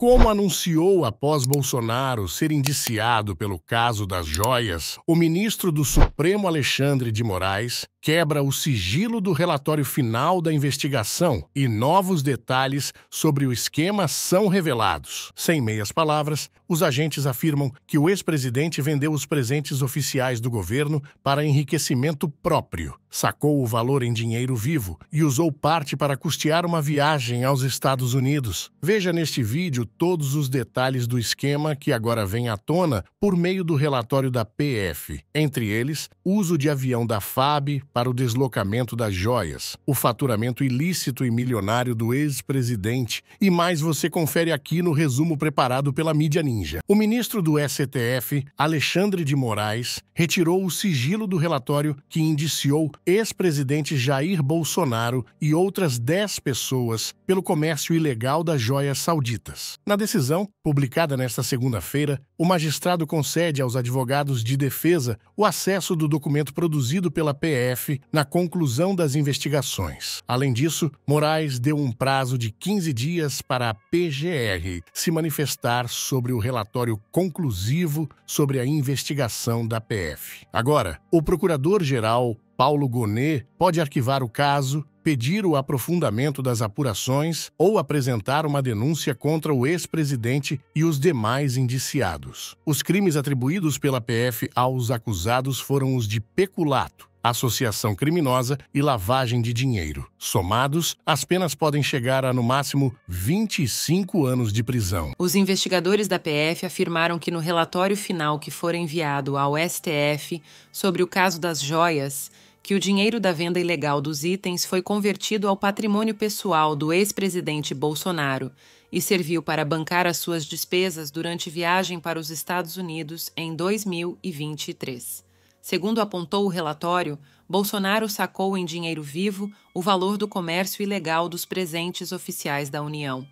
Como anunciou após Bolsonaro ser indiciado pelo caso das joias, o ministro do Supremo Alexandre de Moraes quebra o sigilo do relatório final da investigação e novos detalhes sobre o esquema são revelados. Sem meias palavras, os agentes afirmam que o ex-presidente vendeu os presentes oficiais do governo para enriquecimento próprio, sacou o valor em dinheiro vivo e usou parte para custear uma viagem aos Estados Unidos. Veja neste vídeo todos os detalhes do esquema que agora vem à tona por meio do relatório da PF, entre eles, uso de avião da FAB para o deslocamento das joias, o faturamento ilícito e milionário do ex-presidente e mais você confere aqui no resumo preparado pela mídia Ninja ninja. O ministro do STF, Alexandre de Moraes, retirou o sigilo do relatório que indiciou ex-presidente Jair Bolsonaro e outras 10 pessoas pelo comércio ilegal das joias sauditas. Na decisão, publicada nesta segunda-feira, o magistrado concede aos advogados de defesa o acesso do documento produzido pela PF na conclusão das investigações. Além disso, Moraes deu um prazo de 15 dias para a PGR se manifestar sobre o relatório conclusivo sobre a investigação da PF. Agora, o procurador-geral Paulo Gonet pode arquivar o caso, pedir o aprofundamento das apurações ou apresentar uma denúncia contra o ex-presidente e os demais indiciados. Os crimes atribuídos pela PF aos acusados foram os de peculato, associação criminosa e lavagem de dinheiro. Somados, as penas podem chegar a no máximo 25 anos de prisão. Os investigadores da PF afirmaram que no relatório final que for enviado ao STF sobre o caso das joias, que o dinheiro da venda ilegal dos itens foi convertido ao patrimônio pessoal do ex-presidente Bolsonaro e serviu para bancar as suas despesas durante viagem para os Estados Unidos em 2023. Segundo apontou o relatório, Bolsonaro sacou em dinheiro vivo o valor do comércio ilegal dos presentes oficiais da União.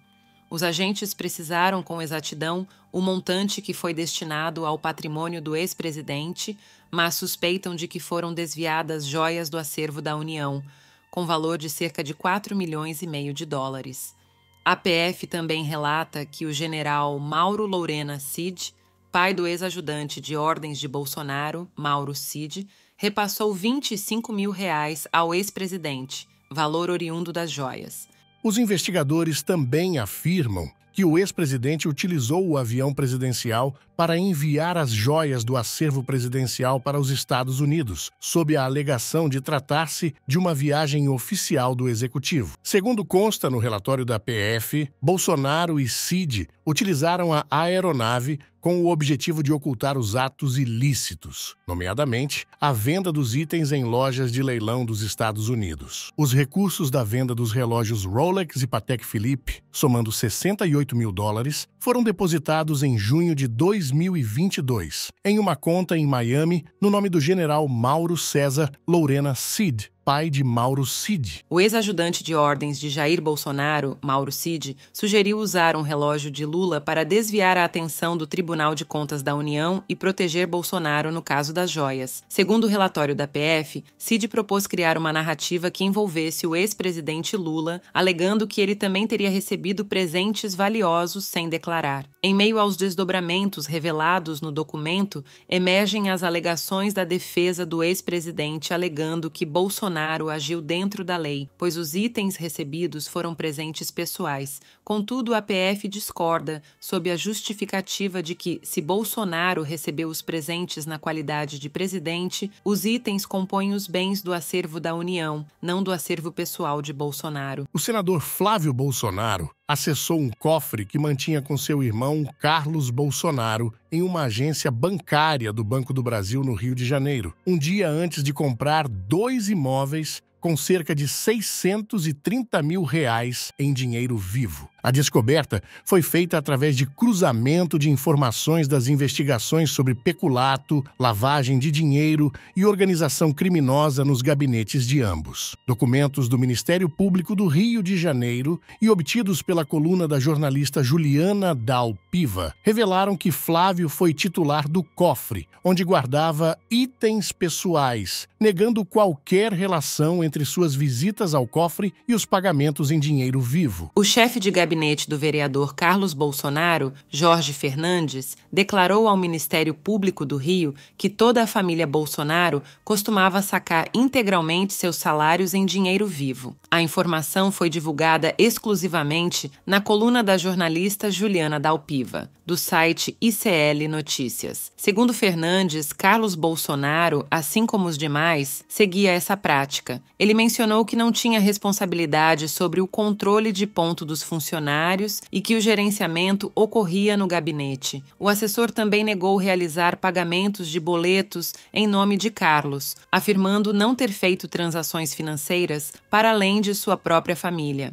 Os agentes precisaram com exatidão o montante que foi destinado ao patrimônio do ex-presidente, mas suspeitam de que foram desviadas joias do acervo da União, com valor de cerca de 4 milhões e meio de dólares. A PF também relata que o general Mauro Lourena Cid, pai do ex-ajudante de ordens de Bolsonaro, Mauro Cid, repassou 25 mil reais ao ex-presidente, valor oriundo das joias. Os investigadores também afirmam que o ex-presidente utilizou o avião presidencial para enviar as joias do acervo presidencial para os Estados Unidos, sob a alegação de tratar-se de uma viagem oficial do executivo. Segundo consta no relatório da PF, Bolsonaro e Cid utilizaram a aeronave com o objetivo de ocultar os atos ilícitos, nomeadamente a venda dos itens em lojas de leilão dos Estados Unidos. Os recursos da venda dos relógios Rolex e Patek Philippe, somando 68 mil dólares, foram depositados em junho de 2022 em uma conta em Miami no nome do general Mauro César Lorena Cid, pai de Mauro Cid. O ex-ajudante de ordens de Jair Bolsonaro, Mauro Cid, sugeriu usar um relógio de Lula para desviar a atenção do Tribunal de Contas da União e proteger Bolsonaro no caso das joias. Segundo o relatório da PF, Cid propôs criar uma narrativa que envolvesse o ex-presidente Lula, alegando que ele também teria recebido presentes valiosos sem declarar. Em meio aos desdobramentos revelados no documento, emergem as alegações da defesa do ex-presidente alegando que Bolsonaro Bolsonaro agiu dentro da lei, pois os itens recebidos foram presentes pessoais. Contudo, a PF discorda, sob a justificativa de que, se Bolsonaro recebeu os presentes na qualidade de presidente, os itens compõem os bens do acervo da União, não do acervo pessoal de Bolsonaro. O senador Flávio Bolsonaro acessou um cofre que mantinha com seu irmão Carlos Bolsonaro em uma agência bancária do Banco do Brasil no Rio de Janeiro, um dia antes de comprar dois imóveis com cerca de 630 mil reais em dinheiro vivo. A descoberta foi feita através de cruzamento de informações das investigações sobre peculato, lavagem de dinheiro e organização criminosa nos gabinetes de ambos. Documentos do Ministério Público do Rio de Janeiro e obtidos pela coluna da jornalista Juliana Dal Piva revelaram que Flávio foi titular do cofre, onde guardava itens pessoais, negando qualquer relação entre suas visitas ao cofre e os pagamentos em dinheiro vivo. O chefe de gabinete gabinete do vereador Carlos Bolsonaro, Jorge Fernandes, declarou ao Ministério Público do Rio que toda a família Bolsonaro costumava sacar integralmente seus salários em dinheiro vivo. A informação foi divulgada exclusivamente na coluna da jornalista Juliana Dalpiva do site ICL Notícias. Segundo Fernandes, Carlos Bolsonaro, assim como os demais, seguia essa prática. Ele mencionou que não tinha responsabilidade sobre o controle de ponto dos funcionários e que o gerenciamento ocorria no gabinete. O assessor também negou realizar pagamentos de boletos em nome de Carlos, afirmando não ter feito transações financeiras para além de sua própria família.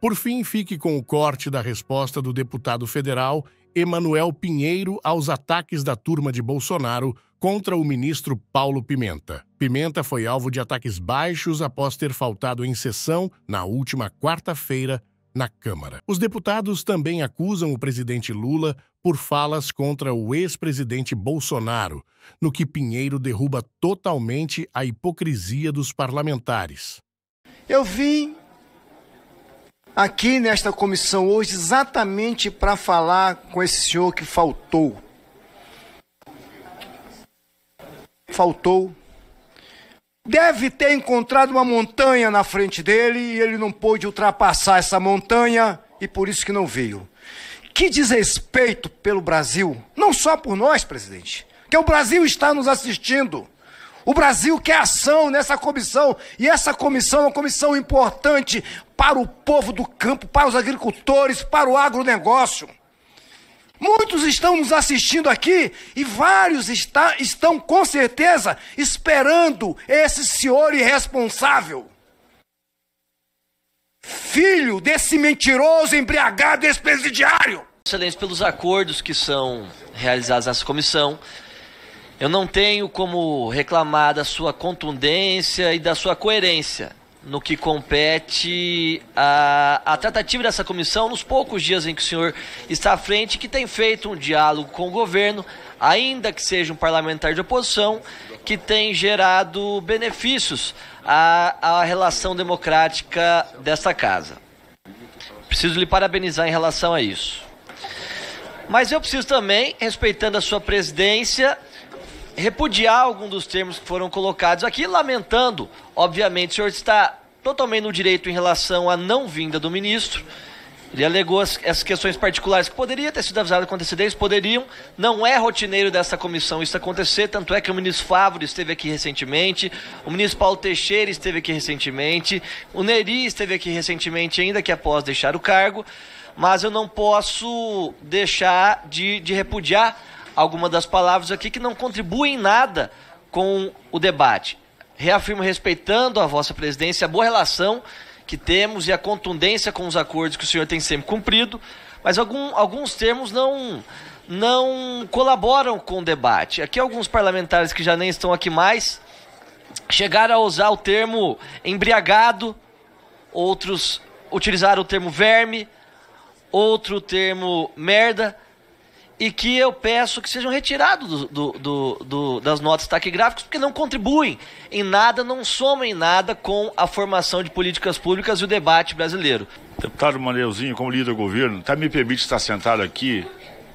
Por fim, fique com o corte da resposta do deputado federal Emanuel Pinheiro aos ataques da turma de Bolsonaro contra o ministro Paulo Pimenta. Pimenta foi alvo de ataques baixos após ter faltado em sessão na última quarta-feira na Câmara. Os deputados também acusam o presidente Lula por falas contra o ex-presidente Bolsonaro, no que Pinheiro derruba totalmente a hipocrisia dos parlamentares. Eu vim aqui nesta comissão hoje exatamente para falar com esse senhor que faltou. Faltou. Deve ter encontrado uma montanha na frente dele e ele não pôde ultrapassar essa montanha e por isso que não veio. Que desrespeito pelo Brasil, não só por nós, presidente, que o Brasil está nos assistindo. O Brasil quer ação nessa comissão e essa comissão é uma comissão importante para o povo do campo, para os agricultores, para o agronegócio. Muitos estão nos assistindo aqui e vários está, estão com certeza esperando esse senhor irresponsável. Filho desse mentiroso, embriagado e presidiário Excelência, pelos acordos que são realizados nessa comissão, eu não tenho como reclamar da sua contundência e da sua coerência no que compete a, a tratativa dessa comissão nos poucos dias em que o senhor está à frente, que tem feito um diálogo com o governo, ainda que seja um parlamentar de oposição, que tem gerado benefícios à, à relação democrática desta casa. Preciso lhe parabenizar em relação a isso. Mas eu preciso também, respeitando a sua presidência, repudiar algum dos termos que foram colocados aqui, lamentando, obviamente, o senhor está totalmente no direito em relação à não vinda do ministro. Ele alegou as, questões particulares que poderia ter sido avisado com antecedência, poderiam. Não é rotineiro dessa comissão isso acontecer, tanto é que o ministro Favre esteve aqui recentemente, o ministro Paulo Teixeira esteve aqui recentemente, o Neri esteve aqui recentemente, ainda que após deixar o cargo. Mas eu não posso deixar de, de repudiar algumas das palavras aqui que não contribuem nada com o debate. Reafirmo respeitando a vossa presidência, a boa relação que temos e a contundência com os acordos que o senhor tem sempre cumprido, mas algum, alguns termos não não colaboram com o debate. Aqui alguns parlamentares que já nem estão aqui mais chegaram a usar o termo embriagado, outros utilizaram o termo verme, outro termo merda e que eu peço que sejam retirados do, do, do, das notas taquigráficas, porque não contribuem em nada, não somam em nada com a formação de políticas públicas e o debate brasileiro. Deputado Maneuzinho, como líder do governo, até me permite estar sentado aqui,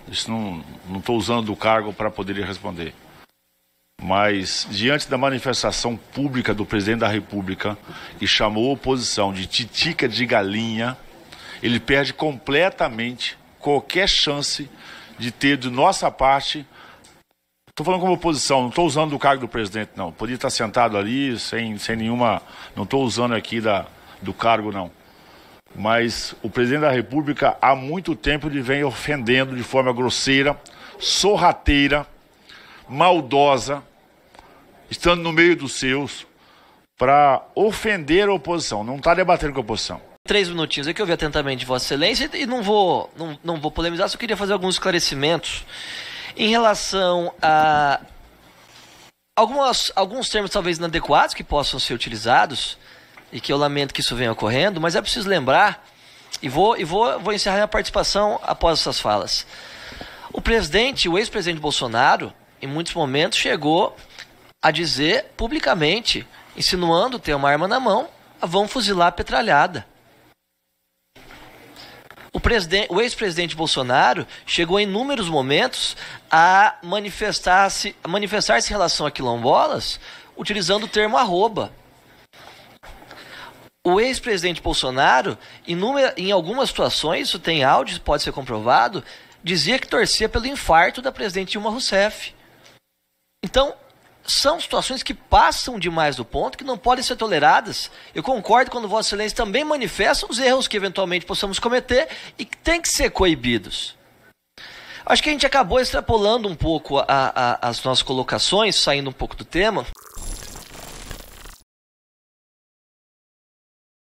isso não estou usando o cargo para poder responder. Mas, diante da manifestação pública do presidente da República, que chamou a oposição de titica de galinha, ele perde completamente qualquer chance de ter de nossa parte. Estou falando como oposição, não estou usando o cargo do presidente, não. Podia estar sentado ali sem, sem nenhuma. Não estou usando aqui da, do cargo, não. Mas o presidente da República há muito tempo ele vem ofendendo de forma grosseira, sorrateira, maldosa, estando no meio dos seus, para ofender a oposição. Não está debatendo com a oposição três minutinhos aqui, eu vi atentamente Vossa Excelência e não vou, não, não vou polemizar, só queria fazer alguns esclarecimentos em relação a algumas, alguns termos talvez inadequados que possam ser utilizados e que eu lamento que isso venha ocorrendo, mas é preciso lembrar e vou, e vou, vou encerrar minha participação após essas falas. O presidente, o ex-presidente Bolsonaro, em muitos momentos chegou a dizer publicamente, insinuando ter uma arma na mão, ah, vão fuzilar a petralhada. O, o ex-presidente Bolsonaro chegou em inúmeros momentos a manifestar-se manifestar em relação a quilombolas utilizando o termo arroba. O ex-presidente Bolsonaro, inúmer, em algumas situações, isso tem áudio, pode ser comprovado, dizia que torcia pelo infarto da presidente Dilma Rousseff. Então, são situações que passam demais do ponto, que não podem ser toleradas. Eu concordo quando Vossa Excelência também manifesta os erros que eventualmente possamos cometer e que têm que ser coibidos. Acho que a gente acabou extrapolando um pouco a, a, as nossas colocações, saindo um pouco do tema.